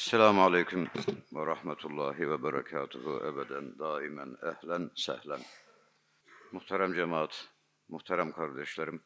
Esselamu Aleyküm ve Rahmetullahi ve Berekatuhu ebeden, daimen, ehlen, sehlen. Muhterem cemaat, muhterem kardeşlerim,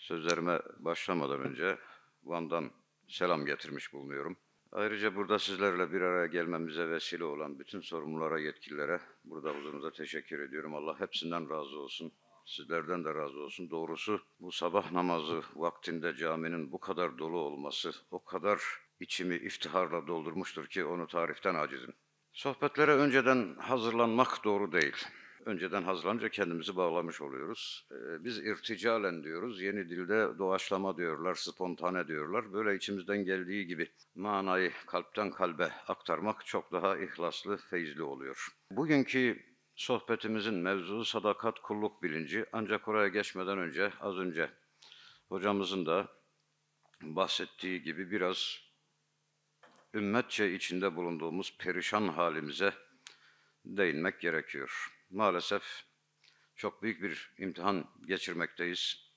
sözlerime başlamadan önce Van'dan selam getirmiş bulunuyorum. Ayrıca burada sizlerle bir araya gelmemize vesile olan bütün sorumlulara, yetkililere burada huzurunuza teşekkür ediyorum. Allah hepsinden razı olsun. Sizlerden de razı olsun. Doğrusu bu sabah namazı vaktinde caminin bu kadar dolu olması, o kadar içimi iftiharla doldurmuştur ki onu tariften acizim. Sohbetlere önceden hazırlanmak doğru değil. Önceden hazırlanınca kendimizi bağlamış oluyoruz. Ee, biz irticalen diyoruz, yeni dilde doğaçlama diyorlar, spontane diyorlar. Böyle içimizden geldiği gibi manayı kalpten kalbe aktarmak çok daha ihlaslı, feyizli oluyor. Bugünkü sohbetimizin mevzusu sadakat kulluk bilinci. Ancak oraya geçmeden önce az önce hocamızın da bahsettiği gibi biraz ümmetçe içinde bulunduğumuz perişan halimize değinmek gerekiyor. Maalesef çok büyük bir imtihan geçirmekteyiz.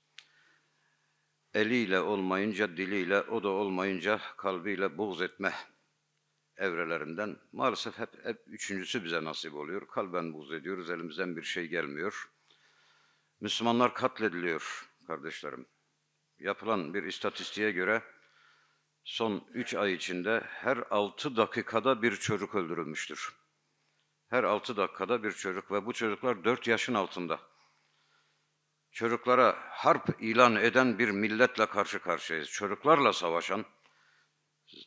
Eliyle olmayınca, diliyle, o da olmayınca kalbiyle buğz etme evrelerinden. Maalesef hep, hep üçüncüsü bize nasip oluyor. Kalben buğz ediyoruz, elimizden bir şey gelmiyor. Müslümanlar katlediliyor kardeşlerim. Yapılan bir istatistiğe göre Son 3 ay içinde her 6 dakikada bir çocuk öldürülmüştür. Her 6 dakikada bir çocuk ve bu çocuklar 4 yaşın altında. Çocuklara harp ilan eden bir milletle karşı karşıyayız. Çocuklarla savaşan,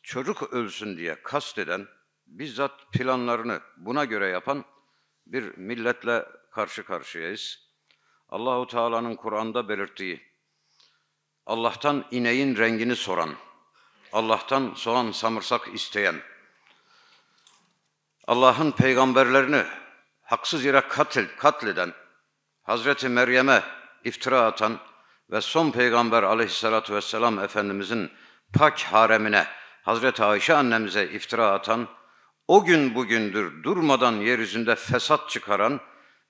çocuk ölsün diye kast eden bizzat planlarını buna göre yapan bir milletle karşı karşıyayız. Allahu Teala'nın Kur'an'da belirttiği Allah'tan ineğin rengini soran Allah'tan soğan samırsak isteyen, Allah'ın peygamberlerini haksız yere katil, katleden, Hazreti Meryem'e iftira atan ve son peygamber aleyhissalatü vesselam Efendimizin pak haremine, Hazreti Ayşe annemize iftira atan, o gün bugündür durmadan yeryüzünde fesat çıkaran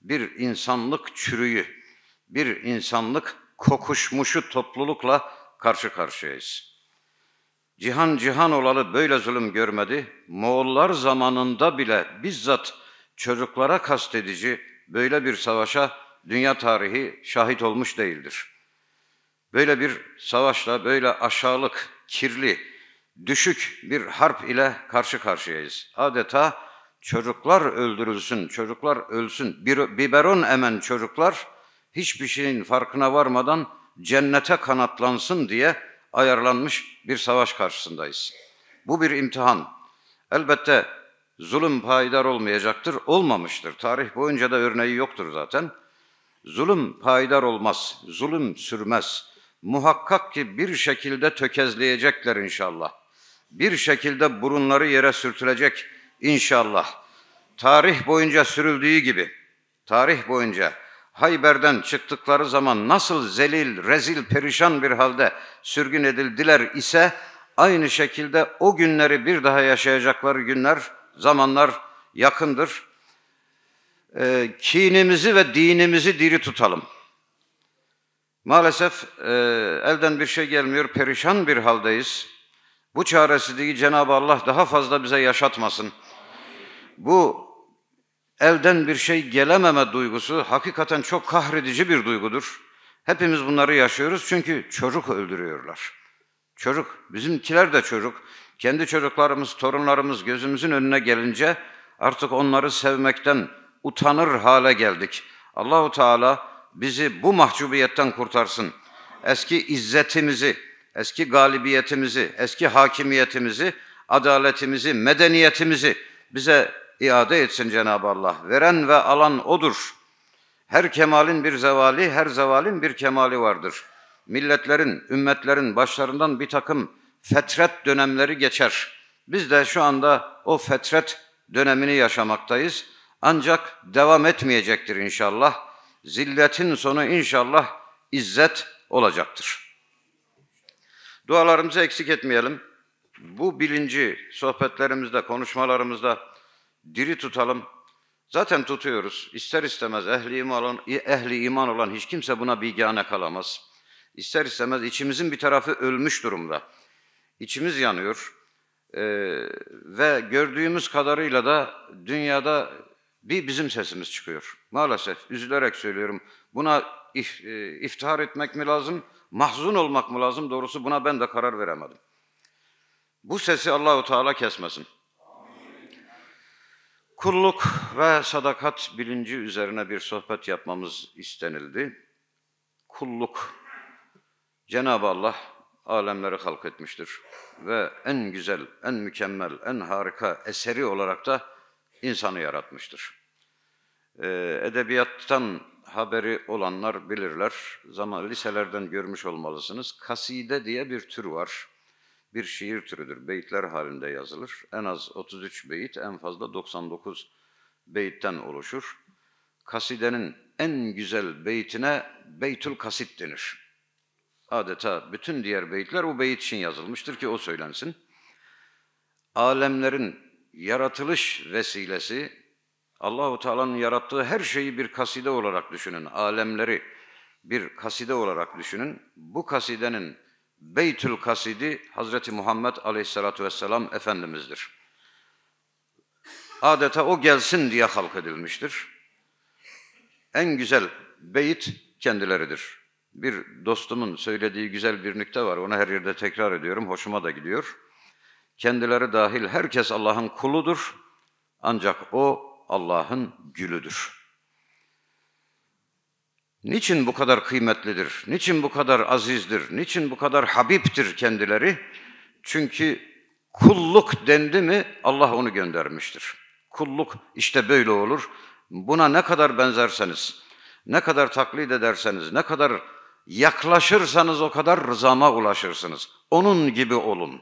bir insanlık çürüyü, bir insanlık kokuşmuşu toplulukla karşı karşıyayız.'' cihan cihan olalı böyle zulüm görmedi, Moğollar zamanında bile bizzat çocuklara kastedici böyle bir savaşa dünya tarihi şahit olmuş değildir. Böyle bir savaşla böyle aşağılık, kirli, düşük bir harp ile karşı karşıyayız. Adeta çocuklar öldürülsün, çocuklar ölsün, bir, biberon emen çocuklar hiçbir şeyin farkına varmadan cennete kanatlansın diye ayarlanmış bir savaş karşısındayız. Bu bir imtihan. Elbette zulüm payidar olmayacaktır, olmamıştır. Tarih boyunca da örneği yoktur zaten. Zulüm payidar olmaz, zulüm sürmez. Muhakkak ki bir şekilde tökezleyecekler inşallah. Bir şekilde burunları yere sürtülecek inşallah. Tarih boyunca sürüldüğü gibi, tarih boyunca Hayber'den çıktıkları zaman nasıl zelil, rezil, perişan bir halde sürgün edildiler ise aynı şekilde o günleri bir daha yaşayacakları günler, zamanlar yakındır. E, kinimizi ve dinimizi diri tutalım. Maalesef e, elden bir şey gelmiyor, perişan bir haldeyiz. Bu çaresizliği Cenab-ı Allah daha fazla bize yaşatmasın. Bu Evden bir şey gelememe duygusu hakikaten çok kahredici bir duygudur. Hepimiz bunları yaşıyoruz çünkü çocuk öldürüyorlar. Çocuk, bizimkiler de çocuk. Kendi çocuklarımız, torunlarımız gözümüzün önüne gelince artık onları sevmekten utanır hale geldik. Allahu Teala bizi bu mahcubiyetten kurtarsın. Eski izzetimizi, eski galibiyetimizi, eski hakimiyetimizi, adaletimizi, medeniyetimizi bize iade etsin Cenab-ı Allah. Veren ve alan O'dur. Her kemalin bir zevali, her zevalin bir kemali vardır. Milletlerin, ümmetlerin başlarından bir takım fetret dönemleri geçer. Biz de şu anda o fetret dönemini yaşamaktayız. Ancak devam etmeyecektir inşallah. Zilletin sonu inşallah izzet olacaktır. Dualarımızı eksik etmeyelim. Bu bilinci sohbetlerimizde, konuşmalarımızda diri tutalım. Zaten tutuyoruz. İster istemez ehli iman olan, ehli iman olan hiç kimse buna bigane kalamaz. İster istemez içimizin bir tarafı ölmüş durumda. İçimiz yanıyor. Ee, ve gördüğümüz kadarıyla da dünyada bir bizim sesimiz çıkıyor. Maalesef üzülerek söylüyorum. Buna if, e, iftihar etmek mi lazım, mahzun olmak mı lazım? Doğrusu buna ben de karar veremedim. Bu sesi Allahu Teala kesmesin. Kulluk ve sadakat bilinci üzerine bir sohbet yapmamız istenildi. Kulluk, Cenab-ı Allah alemleri halk etmiştir. Ve en güzel, en mükemmel, en harika eseri olarak da insanı yaratmıştır. Ee, edebiyattan haberi olanlar bilirler. Zaman liselerden görmüş olmalısınız. Kaside diye bir tür var bir şiir türüdür. Beyitler halinde yazılır. En az 33 beyit, en fazla 99 beyitten oluşur. Kasidenin en güzel beytine Beytül Kasit denir. Adeta bütün diğer beyitler o beyit için yazılmıştır ki o söylensin. Alemlerin yaratılış vesilesi, Allahu Teala'nın yarattığı her şeyi bir kaside olarak düşünün. Alemleri bir kaside olarak düşünün. Bu kasidenin Beytül Kasidi Hazreti Muhammed Aleyhisselatü Vesselam Efendimiz'dir. Adeta o gelsin diye halk edilmiştir. En güzel beyit kendileridir. Bir dostumun söylediği güzel bir nükte var. Onu her yerde tekrar ediyorum. Hoşuma da gidiyor. Kendileri dahil herkes Allah'ın kuludur. Ancak o Allah'ın gülüdür.'' Niçin bu kadar kıymetlidir? Niçin bu kadar azizdir? Niçin bu kadar habiptir kendileri? Çünkü kulluk dendi mi Allah onu göndermiştir. Kulluk işte böyle olur. Buna ne kadar benzerseniz, ne kadar taklit ederseniz, ne kadar yaklaşırsanız o kadar rızama ulaşırsınız. Onun gibi olun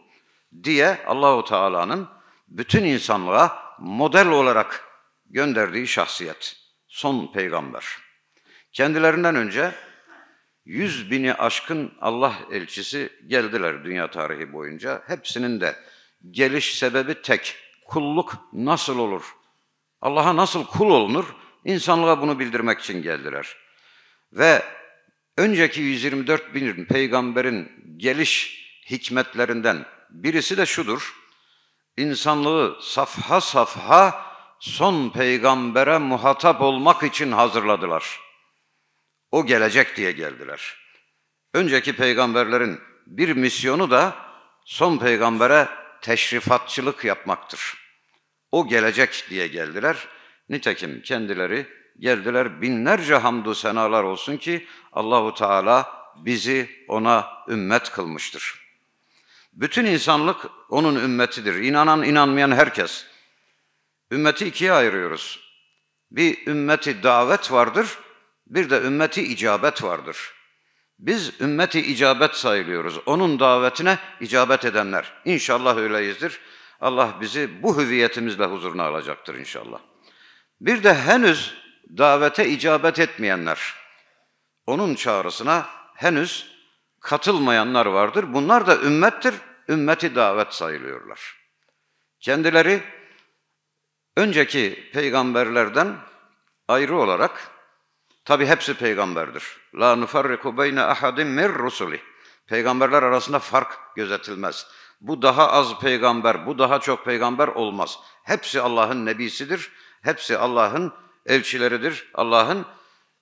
diye Allahu Teala'nın bütün insanlığa model olarak gönderdiği şahsiyet. Son peygamber. Kendilerinden önce yüz bini aşkın Allah elçisi geldiler dünya tarihi boyunca. Hepsinin de geliş sebebi tek. Kulluk nasıl olur? Allah'a nasıl kul olunur? İnsanlığa bunu bildirmek için geldiler. Ve önceki 124 bin peygamberin geliş hikmetlerinden birisi de şudur. İnsanlığı safha safha son peygambere muhatap olmak için hazırladılar.'' O gelecek diye geldiler. Önceki peygamberlerin bir misyonu da son peygambere teşrifatçılık yapmaktır. O gelecek diye geldiler. Nitekim kendileri geldiler binlerce hamdü senalar olsun ki Allahu Teala bizi ona ümmet kılmıştır. Bütün insanlık onun ümmetidir. İnanan inanmayan herkes. Ümmeti ikiye ayırıyoruz. Bir ümmeti davet vardır, bir de ümmeti icabet vardır. Biz ümmeti icabet sayılıyoruz. Onun davetine icabet edenler. İnşallah öyleyizdir. Allah bizi bu hüviyetimizle huzuruna alacaktır inşallah. Bir de henüz davete icabet etmeyenler, onun çağrısına henüz katılmayanlar vardır. Bunlar da ümmettir, ümmeti davet sayılıyorlar. Kendileri önceki peygamberlerden ayrı olarak Tabi hepsi peygamberdir. La nufarriku beyne ahadim mir rusuli. Peygamberler arasında fark gözetilmez. Bu daha az peygamber, bu daha çok peygamber olmaz. Hepsi Allah'ın nebisidir. Hepsi Allah'ın elçileridir. Allah'ın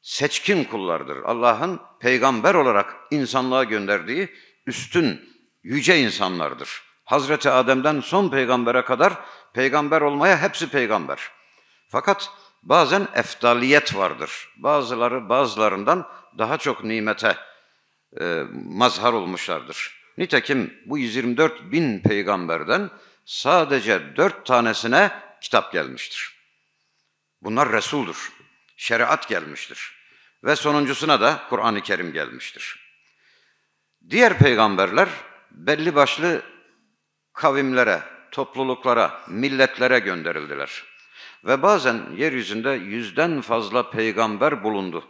seçkin kullardır. Allah'ın peygamber olarak insanlığa gönderdiği üstün, yüce insanlardır. Hazreti Adem'den son peygambere kadar peygamber olmaya hepsi peygamber. Fakat bazen eftaliyet vardır. Bazıları bazılarından daha çok nimete e, mazhar olmuşlardır. Nitekim bu 124 bin peygamberden sadece dört tanesine kitap gelmiştir. Bunlar Resul'dur. Şeriat gelmiştir. Ve sonuncusuna da Kur'an-ı Kerim gelmiştir. Diğer peygamberler belli başlı kavimlere, topluluklara, milletlere gönderildiler. Ve bazen yeryüzünde yüzden fazla peygamber bulundu.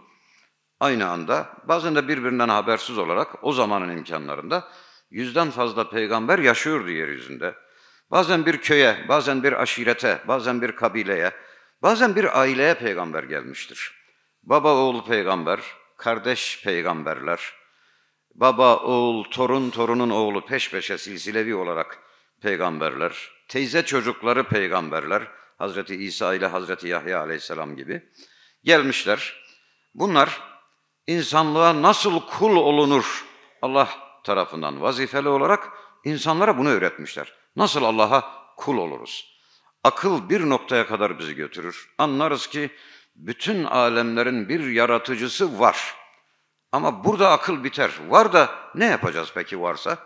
Aynı anda bazen de birbirinden habersiz olarak o zamanın imkanlarında yüzden fazla peygamber yaşıyordu yeryüzünde. Bazen bir köye, bazen bir aşirete, bazen bir kabileye, bazen bir aileye peygamber gelmiştir. Baba oğul peygamber, kardeş peygamberler, baba oğul, torun torunun oğlu peş peşe silsilevi olarak peygamberler, teyze çocukları peygamberler, Hazreti İsa ile Hazreti Yahya aleyhisselam gibi gelmişler. Bunlar insanlığa nasıl kul olunur Allah tarafından vazifeli olarak insanlara bunu öğretmişler. Nasıl Allah'a kul oluruz? Akıl bir noktaya kadar bizi götürür. Anlarız ki bütün alemlerin bir yaratıcısı var. Ama burada akıl biter. Var da ne yapacağız peki varsa?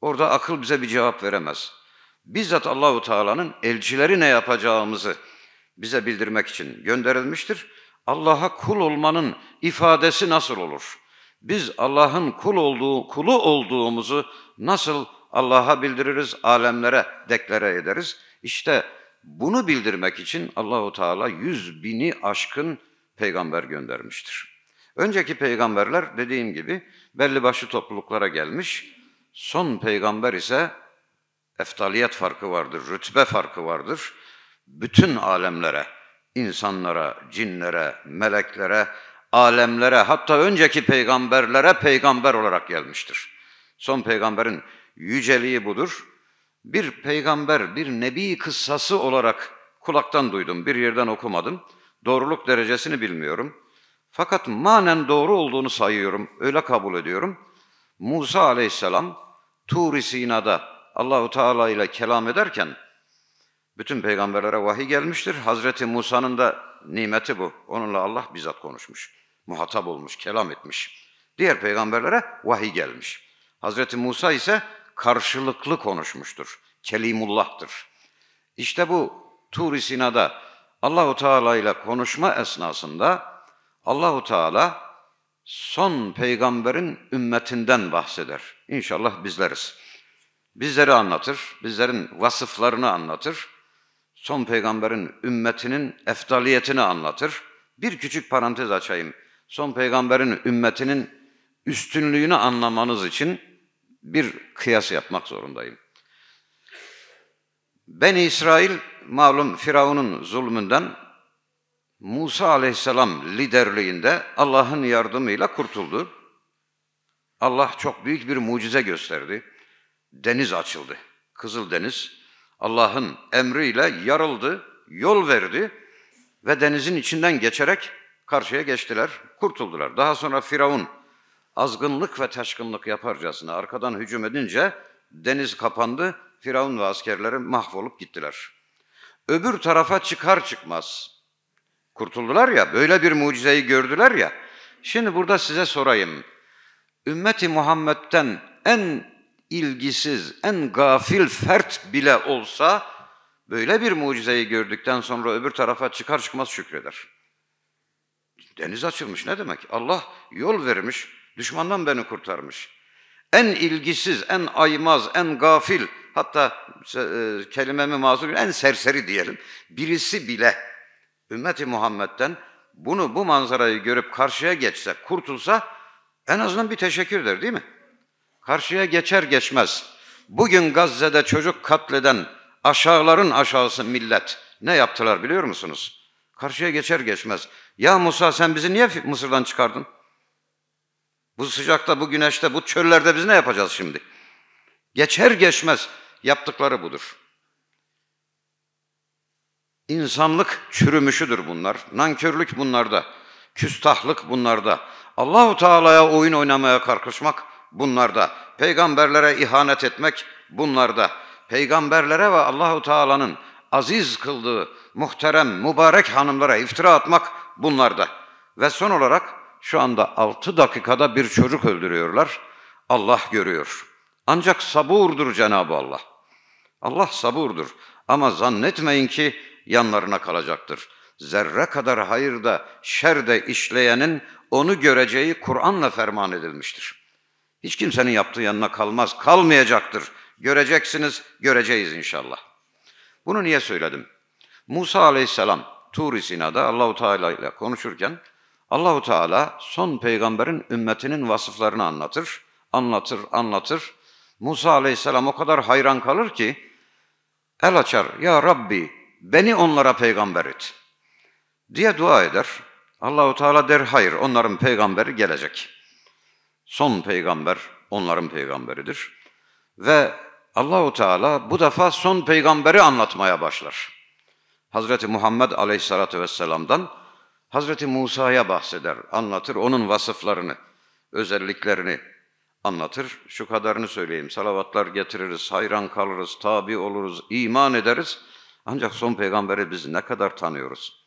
Orada akıl bize bir cevap veremez bizzat Allahu Teala'nın elçileri ne yapacağımızı bize bildirmek için gönderilmiştir. Allah'a kul olmanın ifadesi nasıl olur? Biz Allah'ın kul olduğu, kulu olduğumuzu nasıl Allah'a bildiririz, alemlere deklare ederiz? İşte bunu bildirmek için Allahu Teala yüz bini aşkın peygamber göndermiştir. Önceki peygamberler dediğim gibi belli başlı topluluklara gelmiş, son peygamber ise eftaliyet farkı vardır, rütbe farkı vardır. Bütün alemlere, insanlara, cinlere, meleklere, alemlere, hatta önceki peygamberlere peygamber olarak gelmiştir. Son peygamberin yüceliği budur. Bir peygamber, bir nebi kıssası olarak kulaktan duydum, bir yerden okumadım. Doğruluk derecesini bilmiyorum. Fakat manen doğru olduğunu sayıyorum, öyle kabul ediyorum. Musa aleyhisselam Tur-i Sina'da Allahu Teala ile kelam ederken bütün peygamberlere vahiy gelmiştir. Hazreti Musa'nın da nimeti bu. Onunla Allah bizzat konuşmuş. Muhatap olmuş, kelam etmiş. Diğer peygamberlere vahiy gelmiş. Hazreti Musa ise karşılıklı konuşmuştur. Kelimullah'tır. İşte bu Tur-i Sina'da Allahu Teala ile konuşma esnasında Allahu Teala son peygamberin ümmetinden bahseder. İnşallah bizleriz bizleri anlatır, bizlerin vasıflarını anlatır, son peygamberin ümmetinin eftaliyetini anlatır. Bir küçük parantez açayım. Son peygamberin ümmetinin üstünlüğünü anlamanız için bir kıyas yapmak zorundayım. Ben İsrail malum Firavun'un zulmünden Musa aleyhisselam liderliğinde Allah'ın yardımıyla kurtuldu. Allah çok büyük bir mucize gösterdi deniz açıldı. Kızıl Deniz Allah'ın emriyle yarıldı, yol verdi ve denizin içinden geçerek karşıya geçtiler, kurtuldular. Daha sonra Firavun azgınlık ve taşkınlık yaparcasına arkadan hücum edince deniz kapandı, Firavun ve askerleri mahvolup gittiler. Öbür tarafa çıkar çıkmaz kurtuldular ya, böyle bir mucizeyi gördüler ya. Şimdi burada size sorayım. Ümmeti Muhammed'den en ilgisiz, en gafil fert bile olsa böyle bir mucizeyi gördükten sonra öbür tarafa çıkar çıkmaz şükreder. Deniz açılmış ne demek? Allah yol vermiş, düşmandan beni kurtarmış. En ilgisiz, en aymaz, en gafil, hatta e, kelimemi mazur en serseri diyelim. Birisi bile ümmeti Muhammed'den bunu bu manzarayı görüp karşıya geçse, kurtulsa en azından bir teşekkür der değil mi? Karşıya geçer geçmez. Bugün Gazze'de çocuk katleden aşağıların aşağısı millet. Ne yaptılar biliyor musunuz? Karşıya geçer geçmez. Ya Musa sen bizi niye Mısır'dan çıkardın? Bu sıcakta, bu güneşte, bu çöllerde biz ne yapacağız şimdi? Geçer geçmez yaptıkları budur. İnsanlık çürümüşüdür bunlar. Nankörlük bunlarda. Küstahlık bunlarda. Allahu Teala'ya oyun oynamaya kalkışmak bunlarda. Peygamberlere ihanet etmek bunlarda. Peygamberlere ve Allahu Teala'nın aziz kıldığı muhterem, mübarek hanımlara iftira atmak bunlarda. Ve son olarak şu anda 6 dakikada bir çocuk öldürüyorlar. Allah görüyor. Ancak saburdur Cenab-ı Allah. Allah saburdur. Ama zannetmeyin ki yanlarına kalacaktır. Zerre kadar hayırda, şerde işleyenin onu göreceği Kur'an'la ferman edilmiştir.'' Hiç kimsenin yaptığı yanına kalmaz, kalmayacaktır. Göreceksiniz, göreceğiz inşallah. Bunu niye söyledim? Musa aleyhisselam Tur-i Sina'da Allahu Teala ile konuşurken Allahu Teala son peygamberin ümmetinin vasıflarını anlatır, anlatır, anlatır. Musa aleyhisselam o kadar hayran kalır ki el açar. Ya Rabbi beni onlara peygamber et diye dua eder. Allahu Teala der hayır onların peygamberi gelecek. Son peygamber onların peygamberidir. Ve Allahu Teala bu defa son peygamberi anlatmaya başlar. Hazreti Muhammed Aleyhisselatü Vesselam'dan Hazreti Musa'ya bahseder, anlatır onun vasıflarını, özelliklerini anlatır. Şu kadarını söyleyeyim. Salavatlar getiririz, hayran kalırız, tabi oluruz, iman ederiz. Ancak son peygamberi biz ne kadar tanıyoruz?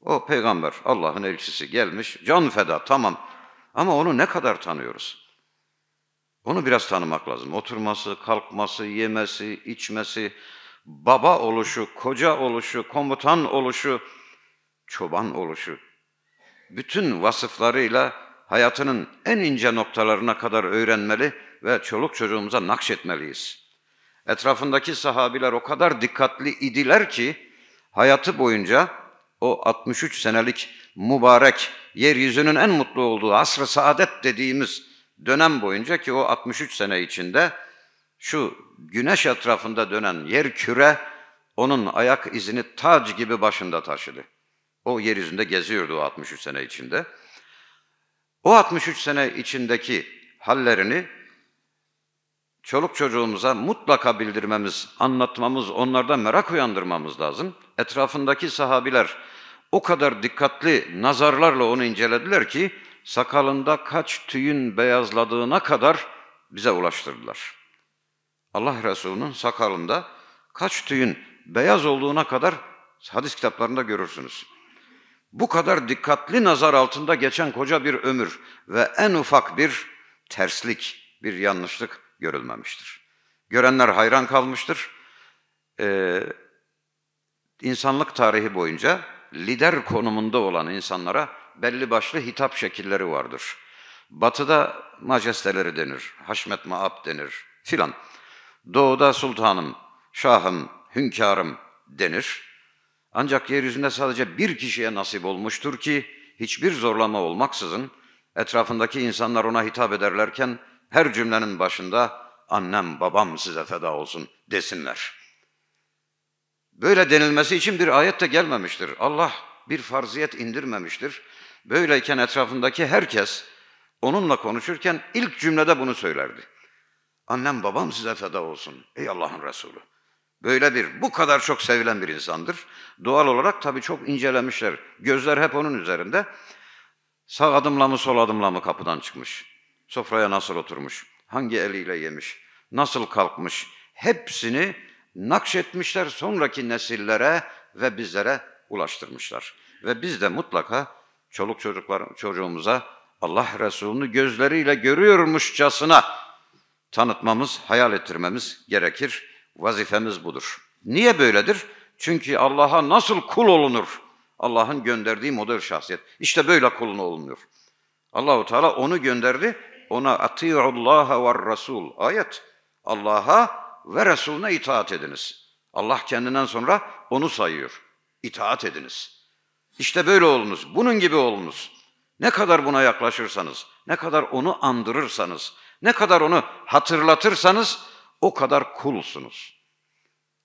O peygamber Allah'ın elçisi gelmiş. Can feda tamam. Ama onu ne kadar tanıyoruz? Onu biraz tanımak lazım. Oturması, kalkması, yemesi, içmesi, baba oluşu, koca oluşu, komutan oluşu, çoban oluşu. Bütün vasıflarıyla hayatının en ince noktalarına kadar öğrenmeli ve çoluk çocuğumuza nakşetmeliyiz. Etrafındaki sahabiler o kadar dikkatli idiler ki hayatı boyunca o 63 senelik mübarek, yeryüzünün en mutlu olduğu asr-ı saadet dediğimiz dönem boyunca ki o 63 sene içinde şu güneş etrafında dönen yer küre onun ayak izini tac gibi başında taşıdı. O yeryüzünde geziyordu o 63 sene içinde. O 63 sene içindeki hallerini çoluk çocuğumuza mutlaka bildirmemiz, anlatmamız, onlarda merak uyandırmamız lazım. Etrafındaki sahabiler, o kadar dikkatli nazarlarla onu incelediler ki sakalında kaç tüyün beyazladığına kadar bize ulaştırdılar. Allah Resulü'nün sakalında kaç tüyün beyaz olduğuna kadar hadis kitaplarında görürsünüz. Bu kadar dikkatli nazar altında geçen koca bir ömür ve en ufak bir terslik, bir yanlışlık görülmemiştir. Görenler hayran kalmıştır. Ee, insanlık tarihi boyunca lider konumunda olan insanlara belli başlı hitap şekilleri vardır. Batıda majesteleri denir, haşmet maab denir filan. Doğuda sultanım, şahım, hünkârım denir. Ancak yeryüzünde sadece bir kişiye nasip olmuştur ki hiçbir zorlama olmaksızın etrafındaki insanlar ona hitap ederlerken her cümlenin başında annem babam size feda olsun desinler.'' Böyle denilmesi için bir ayet de gelmemiştir. Allah bir farziyet indirmemiştir. Böyleyken etrafındaki herkes onunla konuşurken ilk cümlede bunu söylerdi. Annem babam size feda olsun ey Allah'ın Resulü. Böyle bir, bu kadar çok sevilen bir insandır. Doğal olarak tabii çok incelemişler. Gözler hep onun üzerinde. Sağ adımla mı sol adımla mı kapıdan çıkmış? Sofraya nasıl oturmuş? Hangi eliyle yemiş? Nasıl kalkmış? Hepsini nakşetmişler sonraki nesillere ve bizlere ulaştırmışlar. Ve biz de mutlaka çoluk çocuklar, çocuğumuza Allah Resulü'nü gözleriyle görüyormuşçasına tanıtmamız, hayal ettirmemiz gerekir. Vazifemiz budur. Niye böyledir? Çünkü Allah'a nasıl kul olunur? Allah'ın gönderdiği model şahsiyet. İşte böyle kulun olunuyor. Allahu Teala onu gönderdi. Ona atiullaha ve rasul ayet. Allah'a ve Resulüne itaat ediniz. Allah kendinden sonra onu sayıyor. İtaat ediniz. İşte böyle olunuz, bunun gibi olunuz. Ne kadar buna yaklaşırsanız, ne kadar onu andırırsanız, ne kadar onu hatırlatırsanız o kadar kulsunuz.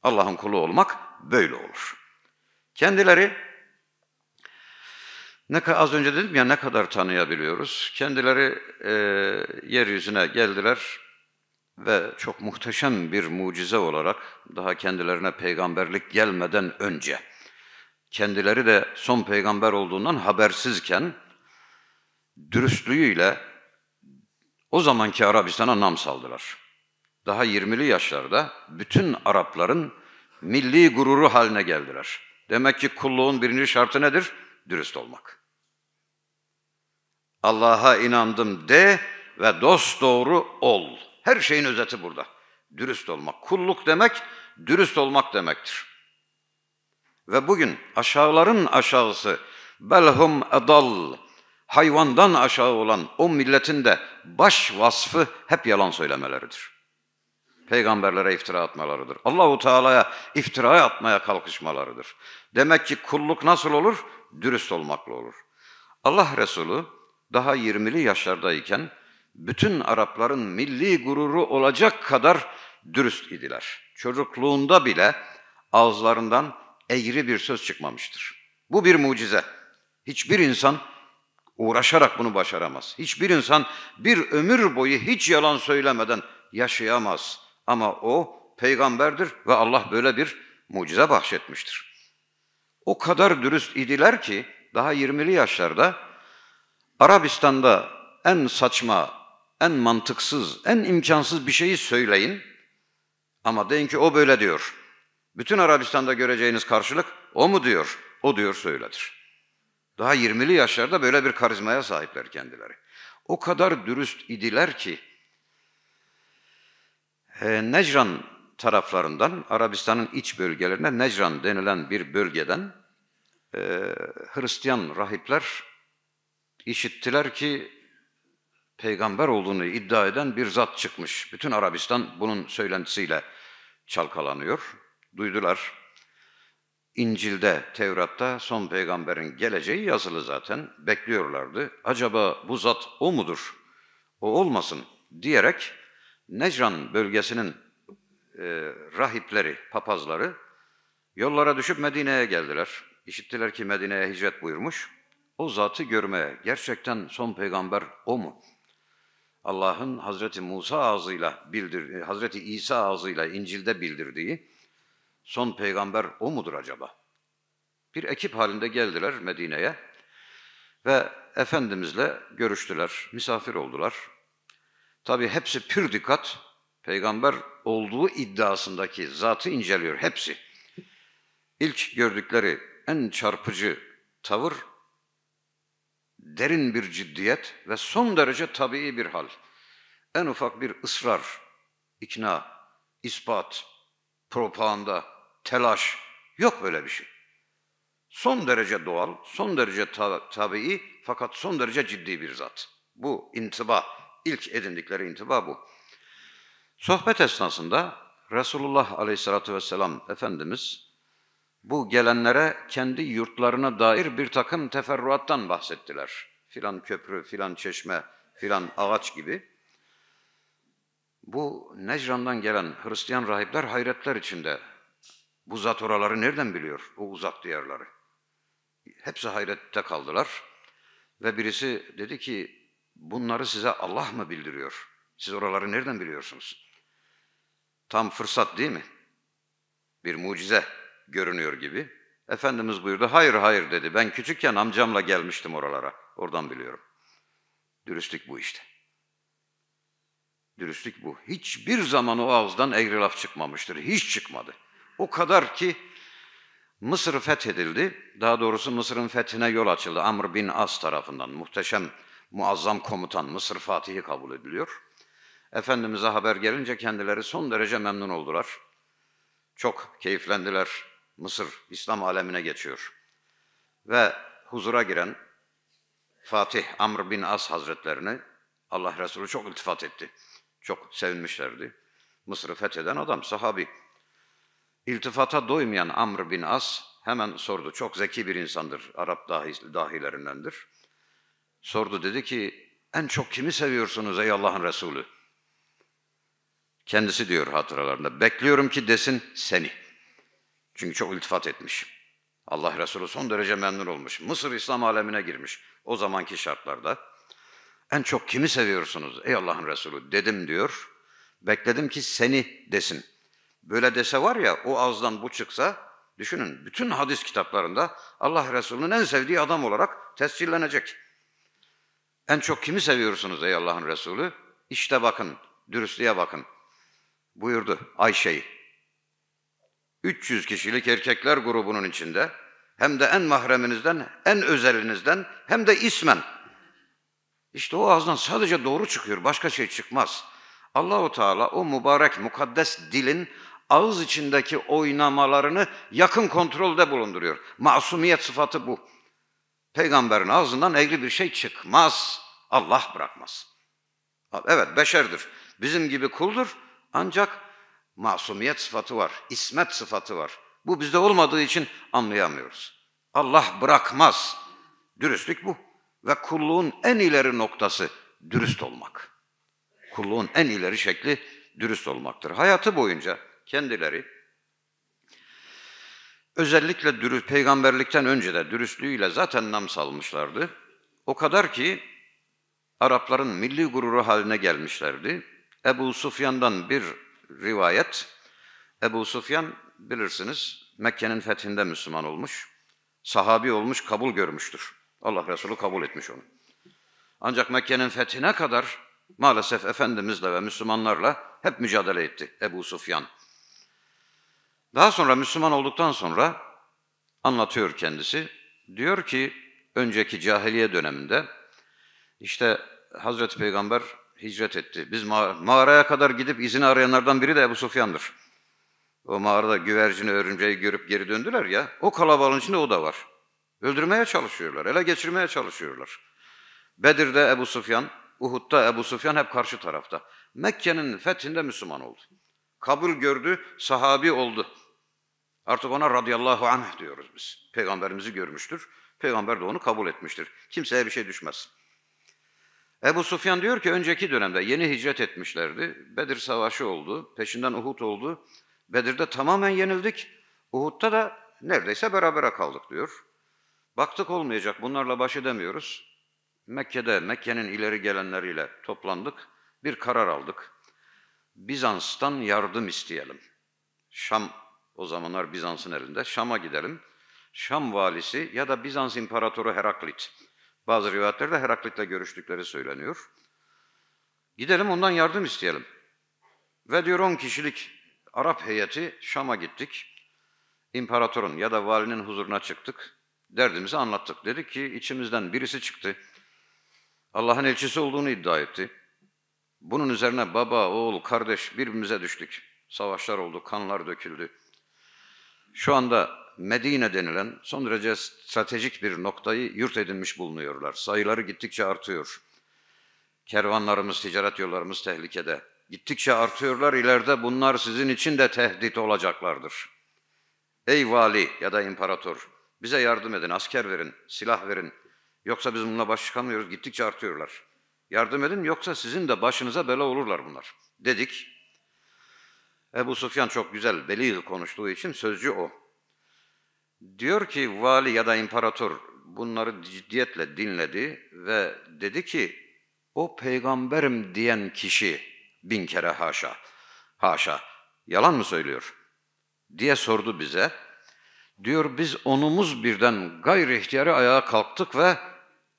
Allah'ın kulu olmak böyle olur. Kendileri ne az önce dedim ya ne kadar tanıyabiliyoruz. Kendileri e, yeryüzüne geldiler ve çok muhteşem bir mucize olarak daha kendilerine peygamberlik gelmeden önce kendileri de son peygamber olduğundan habersizken dürüstlüğüyle o zamanki Arabistan'a nam saldılar. Daha 20'li yaşlarda bütün Arapların milli gururu haline geldiler. Demek ki kulluğun birinci şartı nedir? Dürüst olmak. Allah'a inandım de ve dost doğru ol.'' Her şeyin özeti burada. Dürüst olmak. Kulluk demek, dürüst olmak demektir. Ve bugün aşağıların aşağısı, belhum edal, hayvandan aşağı olan o milletin de baş vasfı hep yalan söylemeleridir. Peygamberlere iftira atmalarıdır. Allahu Teala'ya iftira atmaya kalkışmalarıdır. Demek ki kulluk nasıl olur? Dürüst olmakla olur. Allah Resulü daha 20'li yaşlardayken bütün Arapların milli gururu olacak kadar dürüst idiler. Çocukluğunda bile ağızlarından eğri bir söz çıkmamıştır. Bu bir mucize. Hiçbir insan uğraşarak bunu başaramaz. Hiçbir insan bir ömür boyu hiç yalan söylemeden yaşayamaz. Ama o peygamberdir ve Allah böyle bir mucize bahşetmiştir. O kadar dürüst idiler ki daha 20'li yaşlarda Arabistan'da en saçma en mantıksız, en imkansız bir şeyi söyleyin. Ama deyin ki o böyle diyor. Bütün Arabistan'da göreceğiniz karşılık o mu diyor, o diyor söyledir. Daha 20'li yaşlarda böyle bir karizmaya sahipler kendileri. O kadar dürüst idiler ki e, Necran taraflarından, Arabistan'ın iç bölgelerine Necran denilen bir bölgeden e, Hristiyan rahipler işittiler ki peygamber olduğunu iddia eden bir zat çıkmış. Bütün Arabistan bunun söylentisiyle çalkalanıyor. Duydular. İncil'de, Tevrat'ta son peygamberin geleceği yazılı zaten. Bekliyorlardı. Acaba bu zat o mudur? O olmasın diyerek Necran bölgesinin e, rahipleri, papazları yollara düşüp Medine'ye geldiler. İşittiler ki Medine'ye hicret buyurmuş. O zatı görmeye gerçekten son peygamber o mu? Allah'ın Hazreti Musa ağzıyla bildir, e, Hazreti İsa ağzıyla İncil'de bildirdiği son peygamber o mudur acaba? Bir ekip halinde geldiler Medine'ye ve Efendimizle görüştüler, misafir oldular. Tabi hepsi pür dikkat, peygamber olduğu iddiasındaki zatı inceliyor hepsi. İlk gördükleri en çarpıcı tavır derin bir ciddiyet ve son derece tabii bir hal. En ufak bir ısrar, ikna, ispat, propaganda, telaş yok böyle bir şey. Son derece doğal, son derece tabii fakat son derece ciddi bir zat. Bu intiba, ilk edindikleri intiba bu. Sohbet esnasında Resulullah Aleyhisselatü Vesselam Efendimiz bu gelenlere kendi yurtlarına dair bir takım teferruattan bahsettiler. Filan köprü, filan çeşme, filan ağaç gibi. Bu Necran'dan gelen Hristiyan rahipler hayretler içinde. Bu zat oraları nereden biliyor, o uzak diyarları? Hepsi hayrette kaldılar. Ve birisi dedi ki, bunları size Allah mı bildiriyor? Siz oraları nereden biliyorsunuz? Tam fırsat değil mi? Bir mucize görünüyor gibi. Efendimiz buyurdu, hayır hayır dedi. Ben küçükken amcamla gelmiştim oralara. Oradan biliyorum. Dürüstlük bu işte. Dürüstlük bu. Hiçbir zaman o ağızdan eğri laf çıkmamıştır. Hiç çıkmadı. O kadar ki Mısır fethedildi. Daha doğrusu Mısır'ın fethine yol açıldı. Amr bin As tarafından muhteşem, muazzam komutan Mısır Fatihi kabul ediliyor. Efendimiz'e haber gelince kendileri son derece memnun oldular. Çok keyiflendiler. Mısır İslam alemine geçiyor. Ve huzura giren Fatih Amr bin As Hazretlerini Allah Resulü çok iltifat etti. Çok sevinmişlerdi. Mısır'ı fetheden adam, sahabi. İltifata doymayan Amr bin As hemen sordu. Çok zeki bir insandır, Arap dahi, dahilerindendir. Sordu dedi ki, en çok kimi seviyorsunuz ey Allah'ın Resulü? Kendisi diyor hatıralarında, bekliyorum ki desin seni. Çünkü çok iltifat etmiş. Allah Resulü son derece memnun olmuş. Mısır İslam alemine girmiş o zamanki şartlarda. En çok kimi seviyorsunuz ey Allah'ın Resulü dedim diyor. Bekledim ki seni desin. Böyle dese var ya o ağızdan bu çıksa düşünün bütün hadis kitaplarında Allah Resulü'nün en sevdiği adam olarak tescillenecek. En çok kimi seviyorsunuz ey Allah'ın Resulü? İşte bakın, dürüstlüğe bakın. Buyurdu Ayşe'yi. 300 kişilik erkekler grubunun içinde hem de en mahreminizden, en özelinizden hem de ismen. İşte o ağızdan sadece doğru çıkıyor, başka şey çıkmaz. Allahu Teala o mübarek, mukaddes dilin ağız içindeki oynamalarını yakın kontrolde bulunduruyor. Masumiyet sıfatı bu. Peygamberin ağzından eğri bir şey çıkmaz. Allah bırakmaz. Evet beşerdir. Bizim gibi kuldur ancak masumiyet sıfatı var, ismet sıfatı var. Bu bizde olmadığı için anlayamıyoruz. Allah bırakmaz. Dürüstlük bu. Ve kulluğun en ileri noktası dürüst olmak. Kulluğun en ileri şekli dürüst olmaktır. Hayatı boyunca kendileri özellikle dürüst peygamberlikten önce de dürüstlüğüyle zaten nam salmışlardı. O kadar ki Arapların milli gururu haline gelmişlerdi. Ebu Sufyan'dan bir rivayet. Ebu Sufyan bilirsiniz Mekke'nin fethinde Müslüman olmuş. Sahabi olmuş, kabul görmüştür. Allah Resulü kabul etmiş onu. Ancak Mekke'nin fethine kadar maalesef Efendimizle ve Müslümanlarla hep mücadele etti Ebu Sufyan. Daha sonra Müslüman olduktan sonra anlatıyor kendisi. Diyor ki önceki cahiliye döneminde işte Hazreti Peygamber hicret etti. Biz ma- mağaraya kadar gidip izini arayanlardan biri de Ebu Sufyan'dır. O mağarada güvercini, örümceği görüp geri döndüler ya. O kalabalığın içinde o da var. Öldürmeye çalışıyorlar, ele geçirmeye çalışıyorlar. Bedir'de Ebu Sufyan, Uhud'da Ebu Sufyan hep karşı tarafta. Mekke'nin fethinde Müslüman oldu. Kabul gördü, sahabi oldu. Artık ona radıyallahu anh diyoruz biz. Peygamberimizi görmüştür. Peygamber de onu kabul etmiştir. Kimseye bir şey düşmez. Ebu Sufyan diyor ki önceki dönemde yeni hicret etmişlerdi. Bedir Savaşı oldu, peşinden Uhud oldu. Bedir'de tamamen yenildik. Uhud'da da neredeyse berabere kaldık diyor. Baktık olmayacak, bunlarla baş edemiyoruz. Mekke'de, Mekke'nin ileri gelenleriyle toplandık. Bir karar aldık. Bizans'tan yardım isteyelim. Şam o zamanlar Bizans'ın elinde. Şam'a gidelim. Şam valisi ya da Bizans imparatoru Heraklit bazı rivayetlerde Heraklit'le görüştükleri söyleniyor. Gidelim ondan yardım isteyelim. Ve diyor 10 kişilik Arap heyeti Şam'a gittik. İmparatorun ya da valinin huzuruna çıktık. Derdimizi anlattık. Dedi ki içimizden birisi çıktı. Allah'ın elçisi olduğunu iddia etti. Bunun üzerine baba, oğul, kardeş birbirimize düştük. Savaşlar oldu, kanlar döküldü. Şu anda Medine denilen son derece stratejik bir noktayı yurt edinmiş bulunuyorlar. Sayıları gittikçe artıyor. Kervanlarımız, ticaret yollarımız tehlikede. Gittikçe artıyorlar. İleride bunlar sizin için de tehdit olacaklardır. Ey vali ya da imparator, bize yardım edin, asker verin, silah verin. Yoksa biz bununla baş çıkamıyoruz. Gittikçe artıyorlar. Yardım edin yoksa sizin de başınıza bela olurlar bunlar. Dedik. Ebu Sufyan çok güzel, belih konuştuğu için sözcü o. Diyor ki vali ya da imparator bunları ciddiyetle dinledi ve dedi ki o peygamberim diyen kişi bin kere haşa, haşa yalan mı söylüyor diye sordu bize. Diyor biz onumuz birden gayri ihtiyarı ayağa kalktık ve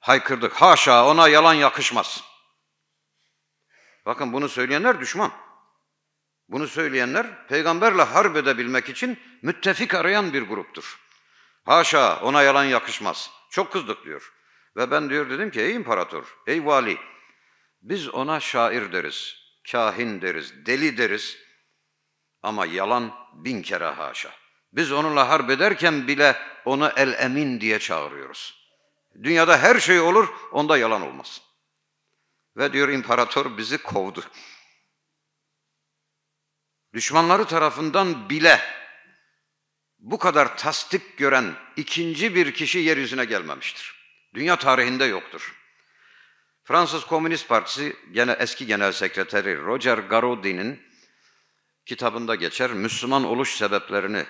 haykırdık. Haşa ona yalan yakışmaz. Bakın bunu söyleyenler düşman. Bunu söyleyenler peygamberle harp edebilmek için müttefik arayan bir gruptur. Haşa ona yalan yakışmaz. Çok kızdık diyor. Ve ben diyor dedim ki ey imparator, ey vali biz ona şair deriz, kahin deriz, deli deriz ama yalan bin kere haşa. Biz onunla harp ederken bile onu el emin diye çağırıyoruz. Dünyada her şey olur, onda yalan olmaz. Ve diyor imparator bizi kovdu. Düşmanları tarafından bile bu kadar tasdik gören ikinci bir kişi yeryüzüne gelmemiştir. Dünya tarihinde yoktur. Fransız Komünist Partisi gene eski Genel Sekreteri Roger Garaudy'nin kitabında geçer Müslüman oluş sebeplerini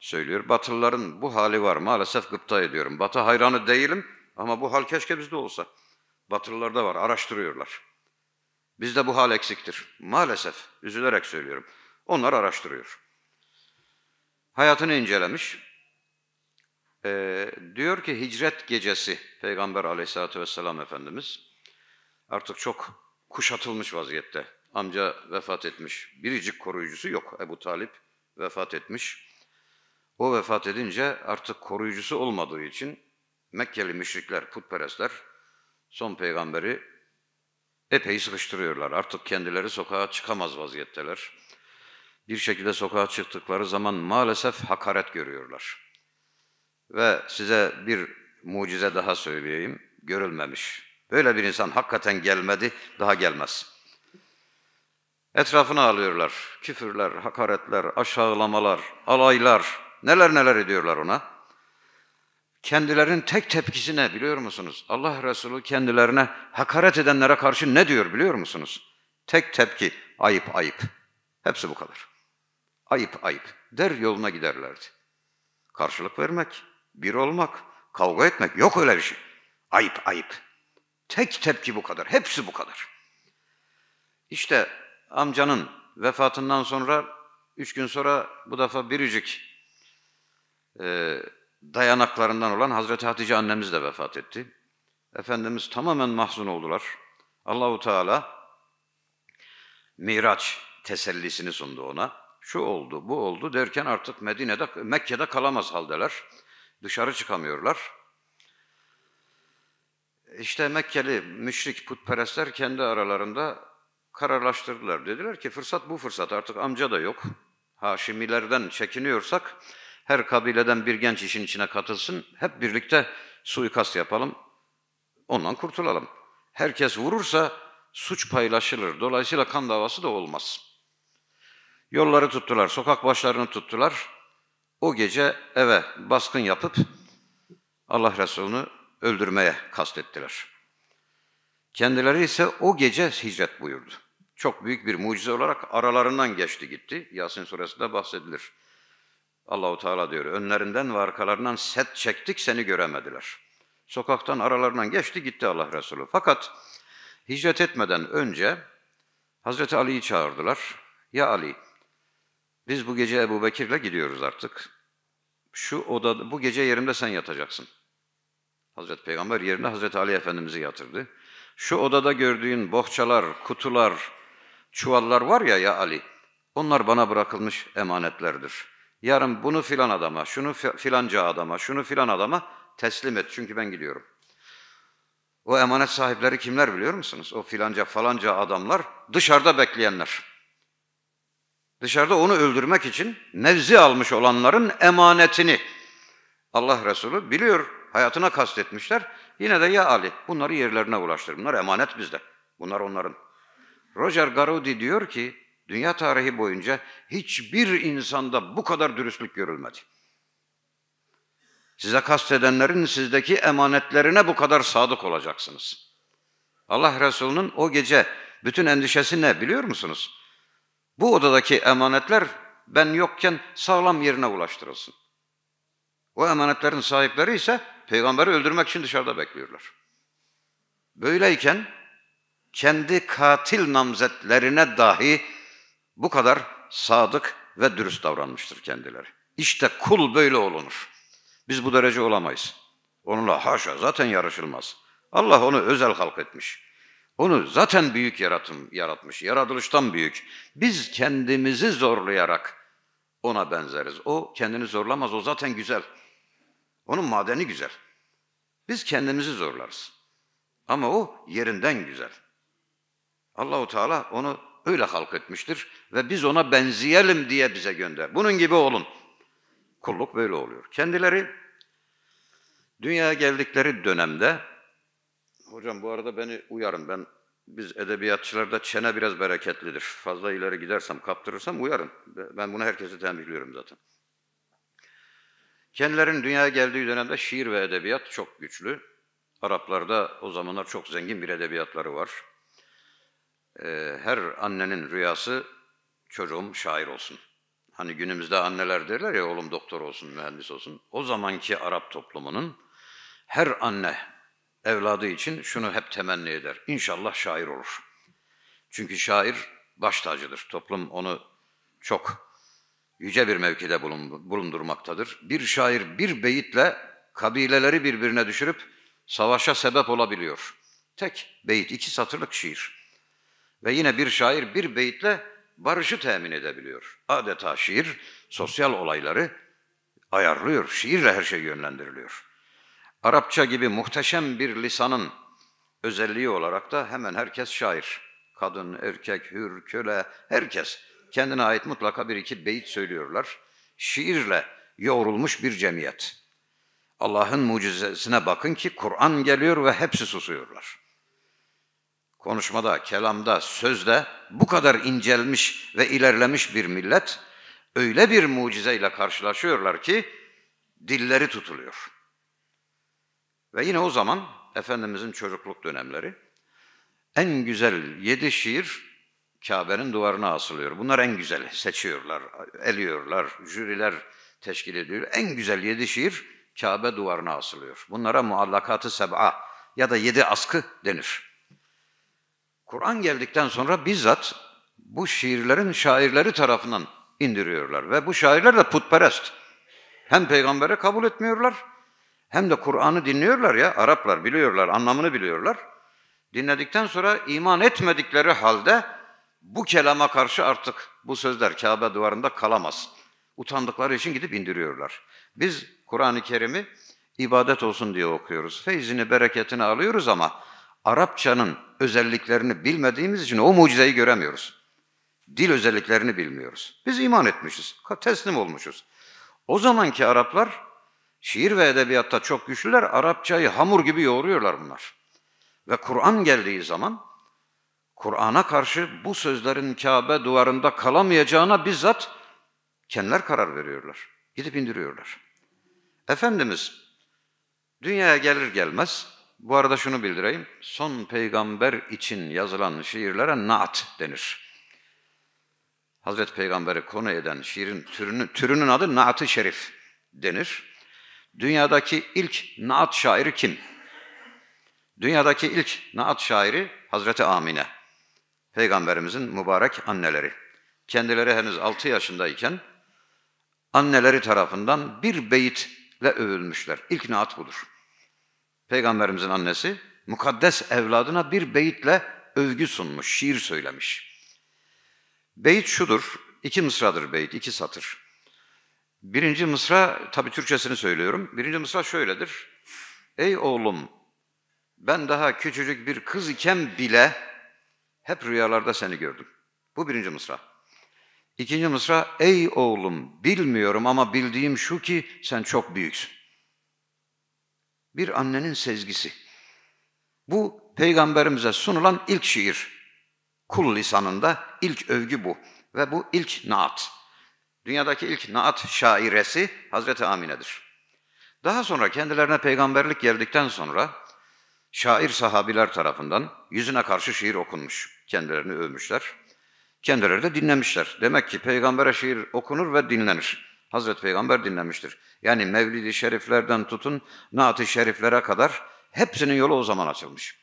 söylüyor. Batılıların bu hali var maalesef gıpta ediyorum. Batı hayranı değilim ama bu hal keşke bizde olsa. Batılılarda var araştırıyorlar. Bizde bu hal eksiktir. Maalesef üzülerek söylüyorum. Onlar araştırıyor hayatını incelemiş. Ee, diyor ki hicret gecesi Peygamber aleyhissalatü vesselam Efendimiz artık çok kuşatılmış vaziyette. Amca vefat etmiş. Biricik koruyucusu yok. Ebu Talip vefat etmiş. O vefat edince artık koruyucusu olmadığı için Mekkeli müşrikler, putperestler son peygamberi epey sıkıştırıyorlar. Artık kendileri sokağa çıkamaz vaziyetteler bir şekilde sokağa çıktıkları zaman maalesef hakaret görüyorlar. Ve size bir mucize daha söyleyeyim, görülmemiş. Böyle bir insan hakikaten gelmedi, daha gelmez. Etrafına alıyorlar. Küfürler, hakaretler, aşağılamalar, alaylar, neler neler ediyorlar ona. Kendilerinin tek tepkisi ne biliyor musunuz? Allah Resulü kendilerine hakaret edenlere karşı ne diyor biliyor musunuz? Tek tepki, ayıp ayıp. Hepsi bu kadar ayıp ayıp der yoluna giderlerdi. Karşılık vermek, bir olmak, kavga etmek yok öyle bir şey. Ayıp ayıp. Tek tepki bu kadar. Hepsi bu kadar. İşte amcanın vefatından sonra üç gün sonra bu defa biricik e, dayanaklarından olan Hazreti Hatice annemiz de vefat etti. Efendimiz tamamen mahzun oldular. Allahu Teala Miraç tesellisini sundu ona şu oldu, bu oldu derken artık Medine'de, Mekke'de kalamaz haldeler. Dışarı çıkamıyorlar. İşte Mekkeli müşrik putperestler kendi aralarında kararlaştırdılar. Dediler ki fırsat bu fırsat artık amca da yok. Haşimilerden çekiniyorsak her kabileden bir genç işin içine katılsın. Hep birlikte suikast yapalım. Ondan kurtulalım. Herkes vurursa suç paylaşılır. Dolayısıyla kan davası da olmaz.'' Yolları tuttular, sokak başlarını tuttular. O gece eve baskın yapıp Allah Resulü'nü öldürmeye kastettiler. Kendileri ise o gece hicret buyurdu. Çok büyük bir mucize olarak aralarından geçti gitti. Yasin suresinde bahsedilir. Allahu Teala diyor, önlerinden ve arkalarından set çektik seni göremediler. Sokaktan aralarından geçti gitti Allah Resulü. Fakat hicret etmeden önce Hazreti Ali'yi çağırdılar. Ya Ali, biz bu gece Ebu Bekir'le gidiyoruz artık. Şu oda, bu gece yerimde sen yatacaksın. Hazreti Peygamber yerine Hazreti Ali Efendimiz'i yatırdı. Şu odada gördüğün bohçalar, kutular, çuvallar var ya ya Ali, onlar bana bırakılmış emanetlerdir. Yarın bunu filan adama, şunu filanca adama, şunu filan adama teslim et çünkü ben gidiyorum. O emanet sahipleri kimler biliyor musunuz? O filanca falanca adamlar dışarıda bekleyenler. Dışarıda onu öldürmek için mevzi almış olanların emanetini Allah Resulü biliyor hayatına kastetmişler. Yine de ya Ali bunları yerlerine ulaştır. Bunlar emanet bizde. Bunlar onların. Roger Garudi diyor ki dünya tarihi boyunca hiçbir insanda bu kadar dürüstlük görülmedi. Size kastedenlerin sizdeki emanetlerine bu kadar sadık olacaksınız. Allah Resulü'nün o gece bütün endişesi ne biliyor musunuz? Bu odadaki emanetler ben yokken sağlam yerine ulaştırılsın. O emanetlerin sahipleri ise peygamberi öldürmek için dışarıda bekliyorlar. Böyleyken kendi katil namzetlerine dahi bu kadar sadık ve dürüst davranmıştır kendileri. İşte kul böyle olunur. Biz bu derece olamayız. Onunla haşa zaten yarışılmaz. Allah onu özel halk etmiş. Onu zaten büyük yaratım, yaratmış, yaratılıştan büyük. Biz kendimizi zorlayarak ona benzeriz. O kendini zorlamaz, o zaten güzel. Onun madeni güzel. Biz kendimizi zorlarız. Ama o yerinden güzel. Allahu Teala onu öyle halk etmiştir ve biz ona benzeyelim diye bize gönder. Bunun gibi olun. Kulluk böyle oluyor. Kendileri dünyaya geldikleri dönemde Hocam bu arada beni uyarın. Ben biz edebiyatçılarda çene biraz bereketlidir. Fazla ileri gidersem, kaptırırsam uyarın. Ben bunu herkese tembihliyorum zaten. Kendilerinin dünyaya geldiği dönemde şiir ve edebiyat çok güçlü. Araplarda o zamanlar çok zengin bir edebiyatları var. Ee, her annenin rüyası çocuğum şair olsun. Hani günümüzde anneler derler ya oğlum doktor olsun, mühendis olsun. O zamanki Arap toplumunun her anne evladı için şunu hep temenni eder. İnşallah şair olur. Çünkü şair baş tacıdır. Toplum onu çok yüce bir mevkide bulundurmaktadır. Bir şair bir beyitle kabileleri birbirine düşürüp savaşa sebep olabiliyor. Tek beyit, iki satırlık şiir. Ve yine bir şair bir beyitle barışı temin edebiliyor. Adeta şiir sosyal olayları ayarlıyor. Şiirle her şey yönlendiriliyor.'' Arapça gibi muhteşem bir lisanın özelliği olarak da hemen herkes şair. Kadın, erkek, hür, köle, herkes kendine ait mutlaka bir iki beyit söylüyorlar. Şiirle yoğrulmuş bir cemiyet. Allah'ın mucizesine bakın ki Kur'an geliyor ve hepsi susuyorlar. Konuşmada, kelamda, sözde bu kadar incelmiş ve ilerlemiş bir millet öyle bir mucizeyle karşılaşıyorlar ki dilleri tutuluyor.'' Ve yine o zaman Efendimizin çocukluk dönemleri en güzel yedi şiir Kabe'nin duvarına asılıyor. Bunlar en güzeli. Seçiyorlar, eliyorlar, jüriler teşkil ediyor. En güzel yedi şiir Kabe duvarına asılıyor. Bunlara muallakatı seb'a ya da yedi askı denir. Kur'an geldikten sonra bizzat bu şiirlerin şairleri tarafından indiriyorlar. Ve bu şairler de putperest. Hem peygambere kabul etmiyorlar hem de Kur'an'ı dinliyorlar ya, Araplar biliyorlar, anlamını biliyorlar. Dinledikten sonra iman etmedikleri halde bu kelama karşı artık bu sözler Kabe duvarında kalamaz. Utandıkları için gidip indiriyorlar. Biz Kur'an-ı Kerim'i ibadet olsun diye okuyoruz. Feyzini, bereketini alıyoruz ama Arapçanın özelliklerini bilmediğimiz için o mucizeyi göremiyoruz. Dil özelliklerini bilmiyoruz. Biz iman etmişiz, teslim olmuşuz. O zamanki Araplar Şiir ve edebiyatta çok güçlüler. Arapçayı hamur gibi yoğuruyorlar bunlar. Ve Kur'an geldiği zaman Kur'an'a karşı bu sözlerin Kabe duvarında kalamayacağına bizzat kendiler karar veriyorlar. Gidip indiriyorlar. Efendimiz dünyaya gelir gelmez, bu arada şunu bildireyim, son peygamber için yazılan şiirlere naat denir. Hazreti Peygamber'i konu eden şiirin türünü, türünün adı naat-ı şerif denir. Dünyadaki ilk naat şairi kim? Dünyadaki ilk naat şairi Hazreti Amine. Peygamberimizin mübarek anneleri. Kendileri henüz 6 yaşındayken anneleri tarafından bir beyitle övülmüşler. İlk naat budur. Peygamberimizin annesi mukaddes evladına bir beyitle övgü sunmuş, şiir söylemiş. Beyit şudur, iki mısradır beyit, iki satır. Birinci mısra, tabi Türkçesini söylüyorum. Birinci mısra şöyledir. Ey oğlum, ben daha küçücük bir kız iken bile hep rüyalarda seni gördüm. Bu birinci mısra. İkinci mısra, ey oğlum bilmiyorum ama bildiğim şu ki sen çok büyüksün. Bir annenin sezgisi. Bu peygamberimize sunulan ilk şiir. Kul lisanında ilk övgü bu ve bu ilk naat. Dünyadaki ilk naat şairesi Hazreti Amine'dir. Daha sonra kendilerine peygamberlik geldikten sonra şair sahabiler tarafından yüzüne karşı şiir okunmuş. Kendilerini övmüşler. Kendileri de dinlemişler. Demek ki peygambere şiir okunur ve dinlenir. Hazreti Peygamber dinlemiştir. Yani Mevlid-i Şeriflerden tutun Naat-ı Şeriflere kadar hepsinin yolu o zaman açılmış.